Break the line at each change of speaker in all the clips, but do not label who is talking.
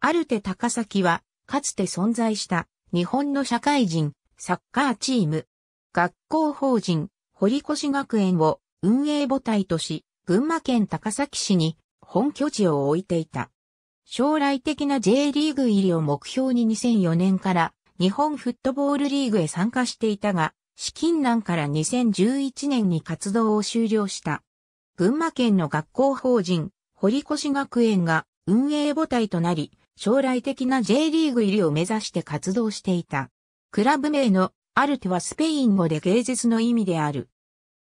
アルテ高崎は、かつて存在した日本の社会人、サッカーチーム、学校法人、堀越学園を運営母体とし、群馬県高崎市に本拠地を置いていた。将来的な J リーグ入りを目標に2004年から日本フットボールリーグへ参加していたが、資金難から2011年に活動を終了した。群馬県の学校法人、堀越学園が運営母体となり、将来的な J リーグ入りを目指して活動していた。クラブ名のアルテはスペイン語で芸術の意味である。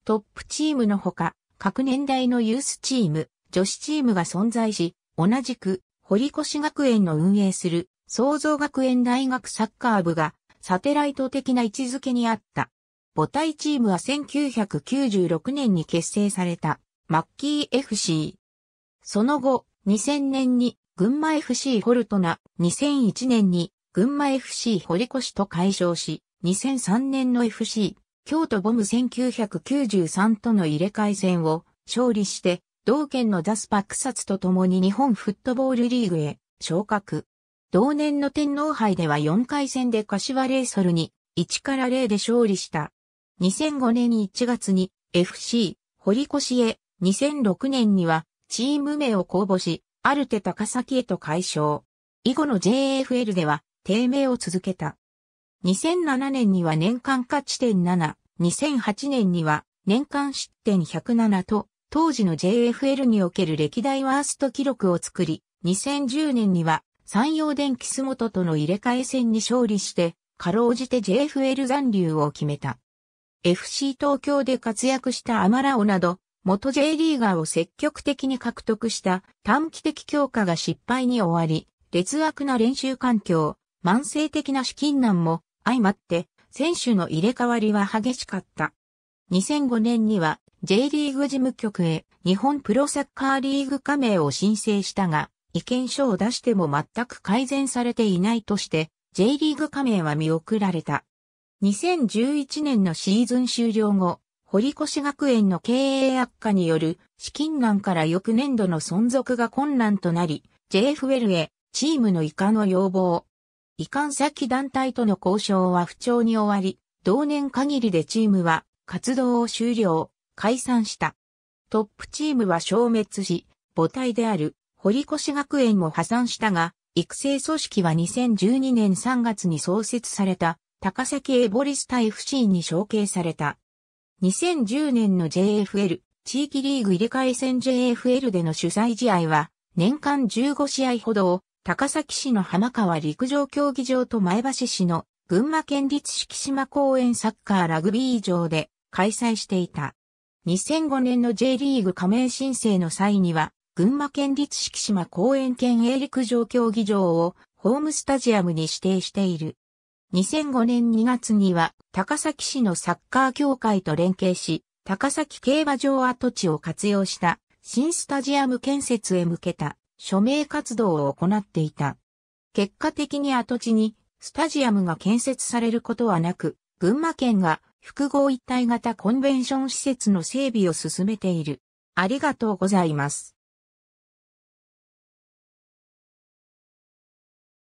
トップチームのほか、各年代のユースチーム、女子チームが存在し、同じく、堀越学園の運営する、創造学園大学サッカー部が、サテライト的な位置づけにあった。母体チームは1996年に結成された、マッキー FC。その後、2000年に群馬 FC ホルトナ、2001年に群馬 FC 堀越と解消し、2003年の FC 京都ボム1993との入れ替え戦を勝利して、同県のダスパ草津と共に日本フットボールリーグへ昇格。同年の天皇杯では4回戦で柏レイソルに1から0で勝利した。2005年1月に FC 堀越へ2006年にはチーム名を公募し、アルテ高崎へと解消。以後の JFL では低迷を続けた。2007年には年間勝ち点7、2008年には年間失点107と、当時の JFL における歴代ワースト記録を作り、2010年には山陽電気洲本との入れ替え戦に勝利して、かろうじて JFL 残留を決めた。FC 東京で活躍したアマラオなど、元 J リーガーを積極的に獲得した短期的強化が失敗に終わり、劣悪な練習環境、慢性的な資金難も相まって選手の入れ替わりは激しかった。2005年には J リーグ事務局へ日本プロサッカーリーグ加盟を申請したが、意見書を出しても全く改善されていないとして、J リーグ加盟は見送られた。2011年のシーズン終了後、堀越学園の経営悪化による資金難から翌年度の存続が困難となり、JFL へチームの移管を要望。移管先団体との交渉は不調に終わり、同年限りでチームは活動を終了、解散した。トップチームは消滅し、母体である堀越学園も破産したが、育成組織は2012年3月に創設された高崎エボリスタ FC に承継された。2010年の JFL 地域リーグ入れ替え戦 JFL での主催試合は年間15試合ほどを高崎市の浜川陸上競技場と前橋市の群馬県立敷島公園サッカーラグビー場で開催していた。2005年の J リーグ加盟申請の際には、群馬県立敷島公園県営陸上競技場をホームスタジアムに指定している。2005年2月には高崎市のサッカー協会と連携し、高崎競馬場跡地を活用した新スタジアム建設へ向けた署名活動を行っていた。結果的に跡地にスタジアムが建設されることはなく、群馬県が複合一体型コンベンション施設の整備を進めている。ありがとうございます。